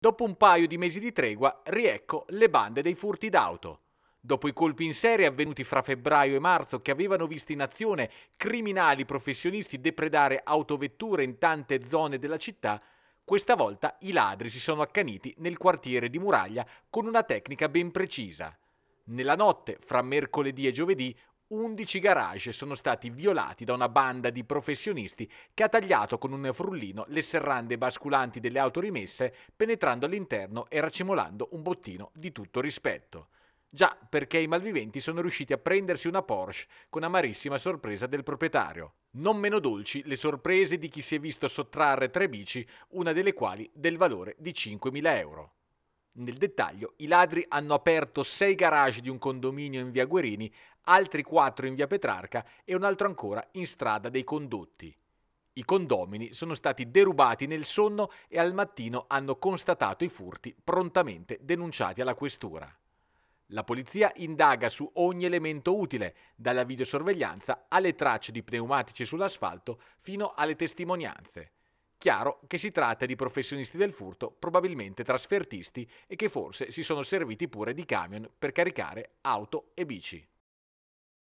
Dopo un paio di mesi di tregua, riecco le bande dei furti d'auto. Dopo i colpi in serie avvenuti fra febbraio e marzo che avevano visto in azione criminali professionisti depredare autovetture in tante zone della città, questa volta i ladri si sono accaniti nel quartiere di Muraglia con una tecnica ben precisa. Nella notte, fra mercoledì e giovedì, 11 garage sono stati violati da una banda di professionisti che ha tagliato con un frullino le serrande basculanti delle auto rimesse, penetrando all'interno e racimolando un bottino di tutto rispetto. Già perché i malviventi sono riusciti a prendersi una Porsche con amarissima sorpresa del proprietario. Non meno dolci le sorprese di chi si è visto sottrarre tre bici, una delle quali del valore di 5.000 euro. Nel dettaglio, i ladri hanno aperto sei garage di un condominio in via Guerini, altri quattro in via Petrarca e un altro ancora in strada dei condotti. I condomini sono stati derubati nel sonno e al mattino hanno constatato i furti prontamente denunciati alla questura. La polizia indaga su ogni elemento utile, dalla videosorveglianza alle tracce di pneumatici sull'asfalto fino alle testimonianze. Chiaro che si tratta di professionisti del furto, probabilmente trasfertisti e che forse si sono serviti pure di camion per caricare auto e bici.